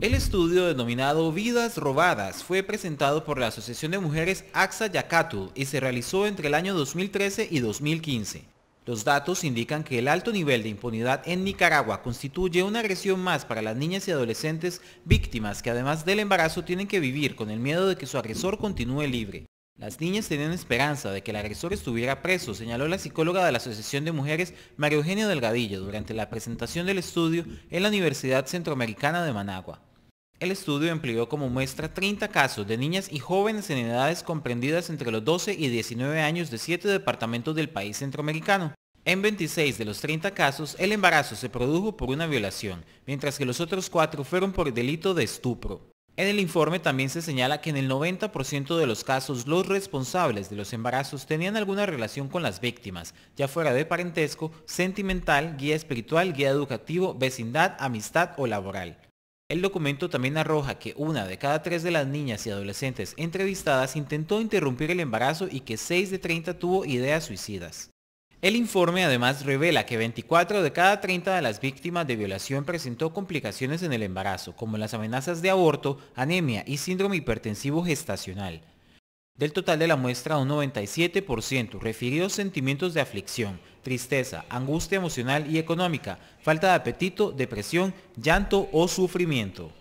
El estudio denominado Vidas Robadas fue presentado por la Asociación de Mujeres AXA Yacatu y se realizó entre el año 2013 y 2015. Los datos indican que el alto nivel de impunidad en Nicaragua constituye una agresión más para las niñas y adolescentes víctimas que además del embarazo tienen que vivir con el miedo de que su agresor continúe libre. Las niñas tenían esperanza de que el agresor estuviera preso, señaló la psicóloga de la Asociación de Mujeres María Eugenia Delgadillo durante la presentación del estudio en la Universidad Centroamericana de Managua. El estudio empleó como muestra 30 casos de niñas y jóvenes en edades comprendidas entre los 12 y 19 años de 7 departamentos del país centroamericano. En 26 de los 30 casos, el embarazo se produjo por una violación, mientras que los otros 4 fueron por delito de estupro. En el informe también se señala que en el 90% de los casos los responsables de los embarazos tenían alguna relación con las víctimas, ya fuera de parentesco, sentimental, guía espiritual, guía educativo, vecindad, amistad o laboral. El documento también arroja que una de cada tres de las niñas y adolescentes entrevistadas intentó interrumpir el embarazo y que 6 de 30 tuvo ideas suicidas. El informe además revela que 24 de cada 30 de las víctimas de violación presentó complicaciones en el embarazo, como las amenazas de aborto, anemia y síndrome hipertensivo gestacional. Del total de la muestra, un 97% refirió sentimientos de aflicción, tristeza, angustia emocional y económica, falta de apetito, depresión, llanto o sufrimiento.